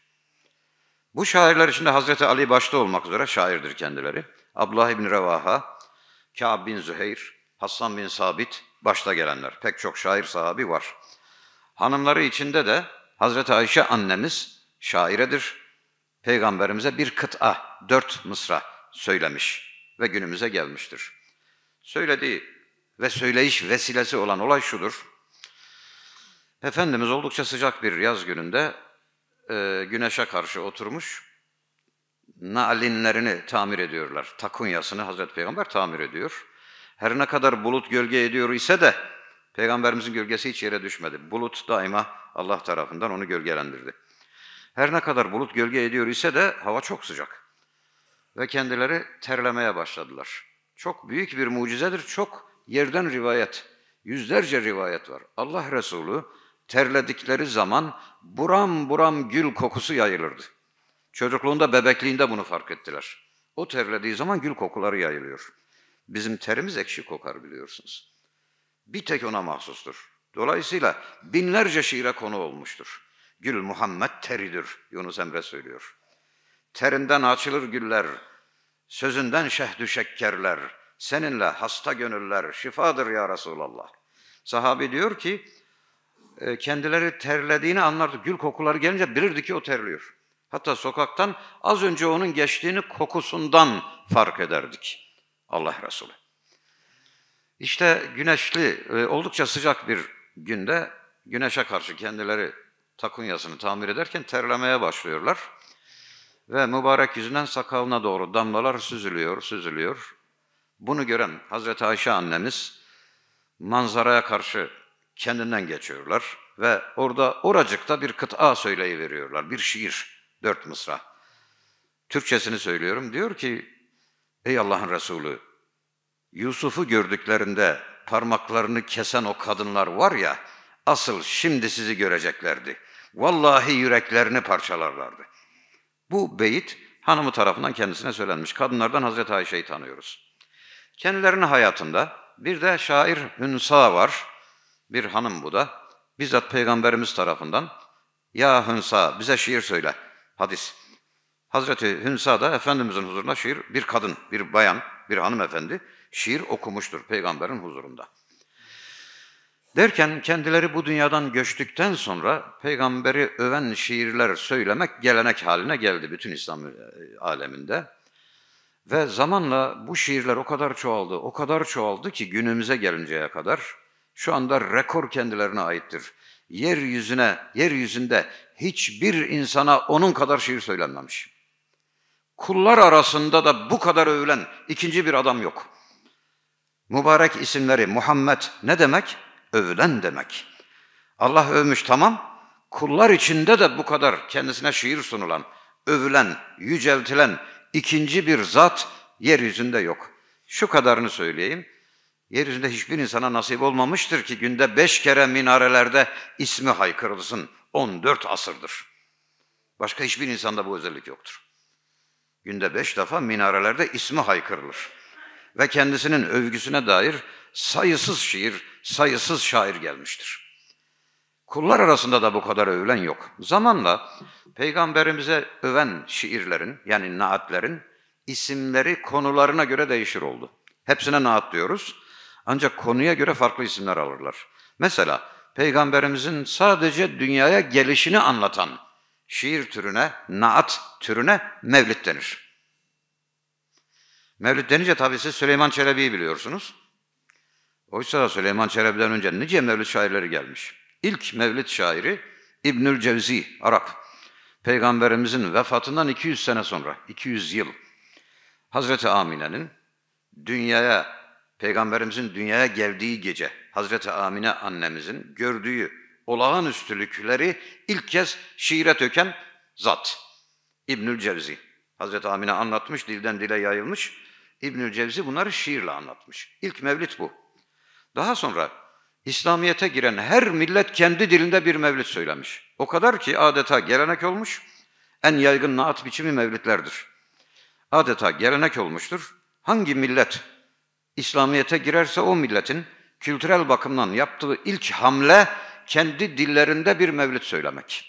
Bu şairler içinde Hazreti Ali başta olmak üzere şairdir kendileri. Abdullah İbni Revaha, Kâb bin Züheyr, Hasan bin Sabit başta gelenler. Pek çok şair sahabi var. Hanımları içinde de Hazreti Ayşe annemiz şairedir. Peygamberimize bir kıta, dört mısra söylemiş ve günümüze gelmiştir. Söylediği ve söyleyiş vesilesi olan olay şudur. Efendimiz oldukça sıcak bir yaz gününde e, güneşe karşı oturmuş, nalinlerini tamir ediyorlar. Takunyasını Hazreti Peygamber tamir ediyor. Her ne kadar bulut gölge ediyor ise de Peygamberimizin gölgesi hiç yere düşmedi. Bulut daima Allah tarafından onu gölgelendirdi. Her ne kadar bulut gölge ediyor ise de hava çok sıcak. Ve kendileri terlemeye başladılar. Çok büyük bir mucizedir. Çok yerden rivayet, yüzlerce rivayet var. Allah Resulü terledikleri zaman buram buram gül kokusu yayılırdı. Çocukluğunda, bebekliğinde bunu fark ettiler. O terlediği zaman gül kokuları yayılıyor. Bizim terimiz ekşi kokar biliyorsunuz. Bir tek ona mahsustur. Dolayısıyla binlerce şiire konu olmuştur. Gül Muhammed teridir Yunus Emre söylüyor. Terinden açılır güller, sözünden şehdü şekkerler, seninle hasta gönüller şifadır ya Resulallah. Sahabe diyor ki e, kendileri terlediğini anlardı. Gül kokuları gelince bilirdi ki o terliyor. Hatta sokaktan az önce onun geçtiğini kokusundan fark ederdik. Allah Resulü. İşte güneşli, e, oldukça sıcak bir günde güneşe karşı kendileri takunyasını tamir ederken terlemeye başlıyorlar. Ve mübarek yüzünden sakalına doğru damlalar süzülüyor, süzülüyor. Bunu gören Hazreti Ayşe annemiz manzaraya karşı kendinden geçiyorlar ve orada oracıkta bir kıta veriyorlar, bir şiir. Dört mısra. Türkçesini söylüyorum. Diyor ki, ey Allah'ın Resulü, Yusuf'u gördüklerinde parmaklarını kesen o kadınlar var ya, asıl şimdi sizi göreceklerdi. Vallahi yüreklerini parçalarlardı. Bu beyit hanımı tarafından kendisine söylenmiş. Kadınlardan Hazreti Ayşe'yi tanıyoruz. Kendilerinin hayatında bir de şair Hünsa var. Bir hanım bu da. Bizzat Peygamberimiz tarafından. Ya Hünsa bize şiir söyle.'' Hadis. Hazreti Hünsa da Efendimizin huzuruna şiir, bir kadın, bir bayan, bir hanımefendi şiir okumuştur peygamberin huzurunda. Derken kendileri bu dünyadan göçtükten sonra peygamberi öven şiirler söylemek gelenek haline geldi bütün İslam e, aleminde. Ve zamanla bu şiirler o kadar çoğaldı, o kadar çoğaldı ki günümüze gelinceye kadar şu anda rekor kendilerine aittir yeryüzüne, yeryüzünde hiçbir insana onun kadar şiir söylenmemiş. Kullar arasında da bu kadar övülen ikinci bir adam yok. Mübarek isimleri Muhammed ne demek? Övülen demek. Allah övmüş tamam. Kullar içinde de bu kadar kendisine şiir sunulan, övülen, yüceltilen ikinci bir zat yeryüzünde yok. Şu kadarını söyleyeyim. Yeryüzünde hiçbir insana nasip olmamıştır ki günde beş kere minarelerde ismi haykırılsın. 14 asırdır. Başka hiçbir insanda bu özellik yoktur. Günde beş defa minarelerde ismi haykırılır. Ve kendisinin övgüsüne dair sayısız şiir, sayısız şair gelmiştir. Kullar arasında da bu kadar övülen yok. Zamanla peygamberimize öven şiirlerin yani naatlerin isimleri konularına göre değişir oldu. Hepsine naat diyoruz. Ancak konuya göre farklı isimler alırlar. Mesela Peygamberimizin sadece dünyaya gelişini anlatan şiir türüne, naat türüne mevlid denir. Mevlid denince tabii siz Süleyman Çelebi'yi biliyorsunuz. Oysa da Süleyman Çelebi'den önce nice mevlid şairleri gelmiş. İlk mevlid şairi İbnül Cevzi, Arap. Peygamberimizin vefatından 200 sene sonra, 200 yıl. Hazreti Amine'nin dünyaya Peygamberimizin dünyaya geldiği gece Hazreti Amine annemizin gördüğü olağanüstülükleri ilk kez şiire töken zat. İbnül Cevzi. Hazreti Amine anlatmış, dilden dile yayılmış. İbnül Cevzi bunları şiirle anlatmış. İlk mevlit bu. Daha sonra İslamiyet'e giren her millet kendi dilinde bir mevlit söylemiş. O kadar ki adeta gelenek olmuş, en yaygın naat biçimi mevlitlerdir. Adeta gelenek olmuştur. Hangi millet İslamiyet'e girerse o milletin kültürel bakımdan yaptığı ilk hamle kendi dillerinde bir mevlid söylemek.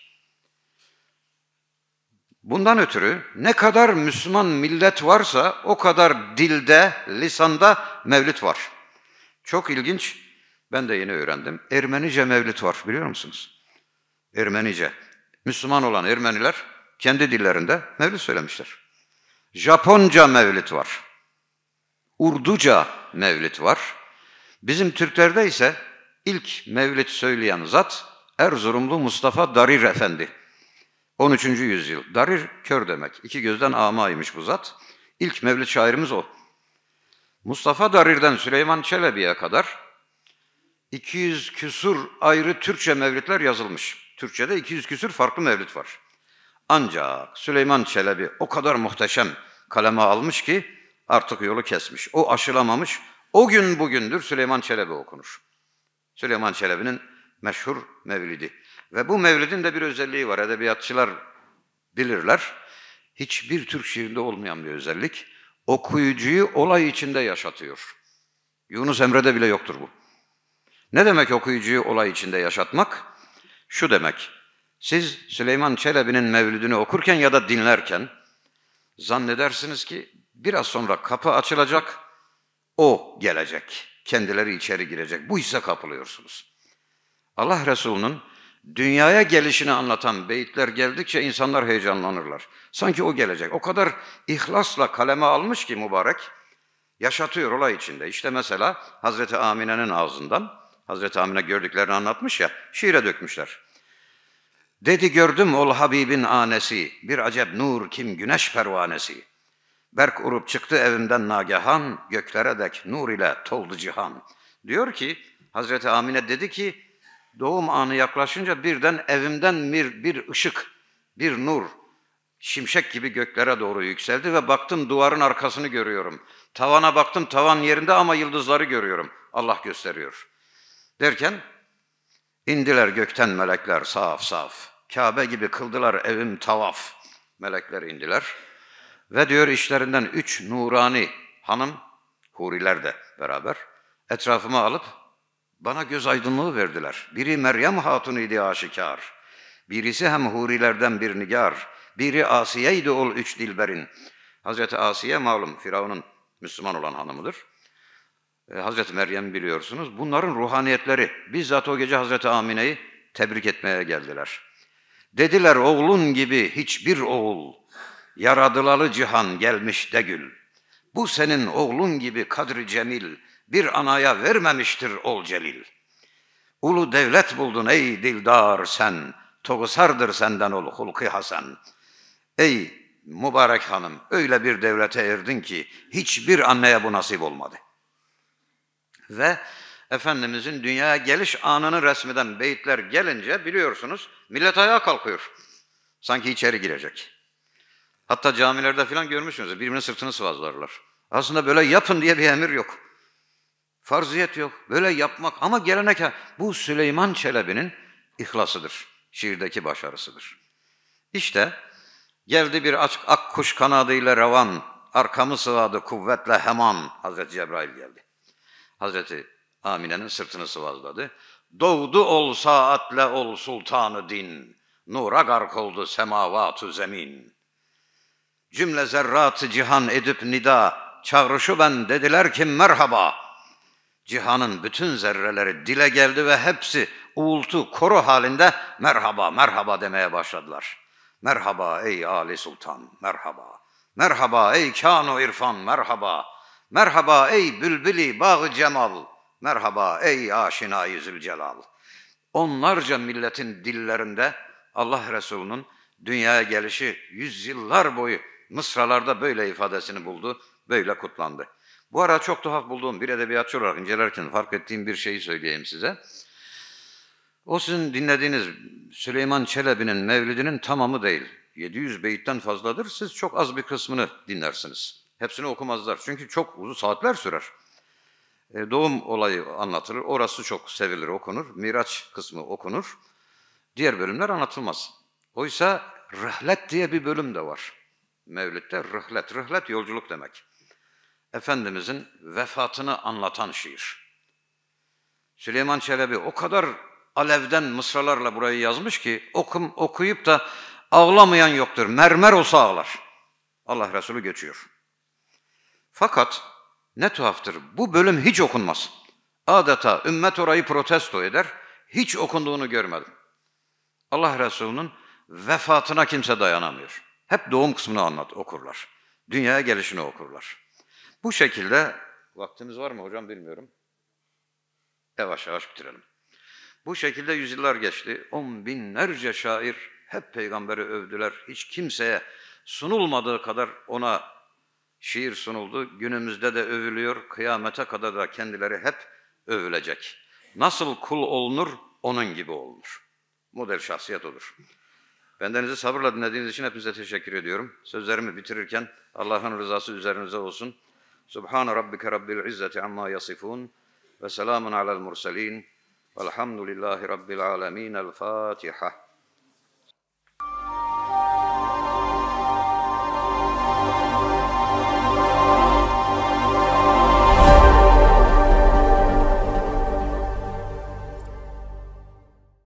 Bundan ötürü ne kadar Müslüman millet varsa o kadar dilde, lisanda mevlid var. Çok ilginç, ben de yeni öğrendim. Ermenice mevlid var biliyor musunuz? Ermenice. Müslüman olan Ermeniler kendi dillerinde mevlid söylemişler. Japonca mevlid var. Urduca mevlid var. Bizim Türklerde ise ilk mevlid söyleyen zat Erzurumlu Mustafa Darir Efendi. 13. yüzyıl. Darir kör demek. İki gözden amaymış bu zat. İlk mevlid şairimiz o. Mustafa Darir'den Süleyman Çelebi'ye kadar 200 küsur ayrı Türkçe mevlidler yazılmış. Türkçe'de 200 küsur farklı mevlid var. Ancak Süleyman Çelebi o kadar muhteşem kaleme almış ki artık yolu kesmiş. O aşılamamış. O gün bugündür Süleyman Çelebi okunur. Süleyman Çelebi'nin meşhur mevlidi. Ve bu mevlidin de bir özelliği var. Edebiyatçılar bilirler. Hiçbir Türk şiirinde olmayan bir özellik. Okuyucuyu olay içinde yaşatıyor. Yunus Emre'de bile yoktur bu. Ne demek okuyucuyu olay içinde yaşatmak? Şu demek. Siz Süleyman Çelebi'nin mevlidini okurken ya da dinlerken zannedersiniz ki Biraz sonra kapı açılacak, o gelecek. Kendileri içeri girecek. Bu hisse kapılıyorsunuz. Allah Resulü'nün dünyaya gelişini anlatan beyitler geldikçe insanlar heyecanlanırlar. Sanki o gelecek. O kadar ihlasla kaleme almış ki mübarek. Yaşatıyor olay içinde. İşte mesela Hazreti Amine'nin ağzından, Hazreti Amine gördüklerini anlatmış ya, şiire dökmüşler. Dedi gördüm ol Habibin anesi, bir acep nur kim güneş pervanesi.'' Berk urup çıktı evimden nagahan, göklere dek nur ile toldu cihan. Diyor ki, Hazreti Amine dedi ki, doğum anı yaklaşınca birden evimden bir, bir ışık, bir nur, şimşek gibi göklere doğru yükseldi ve baktım duvarın arkasını görüyorum. Tavana baktım tavan yerinde ama yıldızları görüyorum. Allah gösteriyor. Derken indiler gökten melekler saf saf. Kabe gibi kıldılar evim tavaf. Melekler indiler. Ve diyor işlerinden üç nurani hanım, huriler de beraber etrafıma alıp bana göz aydınlığı verdiler. Biri Meryem Hatun idi aşikar. Birisi hem hurilerden bir nigar. Biri Asiye'ydi ol üç dilberin. Hazreti Asiye malum Firavun'un Müslüman olan hanımıdır. E, Hazreti Meryem biliyorsunuz. Bunların ruhaniyetleri. Bizzat o gece Hazreti Amine'yi tebrik etmeye geldiler. Dediler oğlun gibi hiçbir oğul yaradılalı cihan gelmiş de gül. Bu senin oğlun gibi kadri cemil, bir anaya vermemiştir ol celil. Ulu devlet buldun ey dildar sen, toğusardır senden ol hulkı hasan. Ey mübarek hanım, öyle bir devlete erdin ki hiçbir anneye bu nasip olmadı. Ve Efendimizin dünyaya geliş anını resmeden beyitler gelince biliyorsunuz millet ayağa kalkıyor. Sanki içeri girecek. Hatta camilerde falan görmüşsünüz. birbirine sırtını sıvazlarlar. Aslında böyle yapın diye bir emir yok. Farziyet yok. Böyle yapmak ama gelenek bu Süleyman Çelebi'nin ihlasıdır. Şiirdeki başarısıdır. İşte geldi bir açık ak kuş kanadıyla revan, arkamı sıvadı kuvvetle hemen Hazreti Cebrail geldi. Hazreti Amine'nin sırtını sıvazladı. Doğdu ol saatle ol sultanı din, nura gark oldu semavatü zemin.'' Cümle zerrat cihan edip nida, çağrışı ben dediler ki merhaba. Cihanın bütün zerreleri dile geldi ve hepsi uğultu, koru halinde merhaba, merhaba demeye başladılar. Merhaba ey Ali Sultan, merhaba. Merhaba ey Kanu İrfan, merhaba. Merhaba ey bülbüli bağı cemal, merhaba ey Aşina aşinayı zülcelal. Onlarca milletin dillerinde Allah Resulü'nün dünyaya gelişi yüzyıllar boyu Mısralarda böyle ifadesini buldu, böyle kutlandı. Bu ara çok tuhaf bulduğum bir edebiyatçı olarak incelerken fark ettiğim bir şeyi söyleyeyim size. O sizin dinlediğiniz Süleyman Çelebi'nin Mevlidinin tamamı değil. 700 beyitten fazladır. Siz çok az bir kısmını dinlersiniz. Hepsini okumazlar. Çünkü çok uzun saatler sürer. E, doğum olayı anlatılır. Orası çok sevilir, okunur. Miraç kısmı okunur. Diğer bölümler anlatılmaz. Oysa Rehlet diye bir bölüm de var. Mevlüt'te rıhlet. Rıhlet yolculuk demek. Efendimizin vefatını anlatan şiir. Süleyman Çelebi o kadar alevden mısralarla burayı yazmış ki okum, okuyup da ağlamayan yoktur. Mermer olsa ağlar. Allah Resulü geçiyor. Fakat ne tuhaftır bu bölüm hiç okunmaz. Adeta ümmet orayı protesto eder. Hiç okunduğunu görmedim. Allah Resulü'nün vefatına kimse dayanamıyor. Hep doğum kısmını anlat, okurlar. Dünyaya gelişini okurlar. Bu şekilde, vaktimiz var mı hocam bilmiyorum. Yavaş yavaş bitirelim. Bu şekilde yüzyıllar geçti. On binlerce şair hep peygamberi övdüler. Hiç kimseye sunulmadığı kadar ona şiir sunuldu. Günümüzde de övülüyor. Kıyamete kadar da kendileri hep övülecek. Nasıl kul olunur? Onun gibi olunur. Model şahsiyet olur. Bendenizi sabırla dinlediğiniz için hepinize teşekkür ediyorum. Sözlerimi bitirirken Allah'ın rızası üzerinize olsun. Subhan rabbike rabbil izzeti amma yasifun ve selamun alel murselin. Velhamdülillahi rabbil alemin. El Fatiha.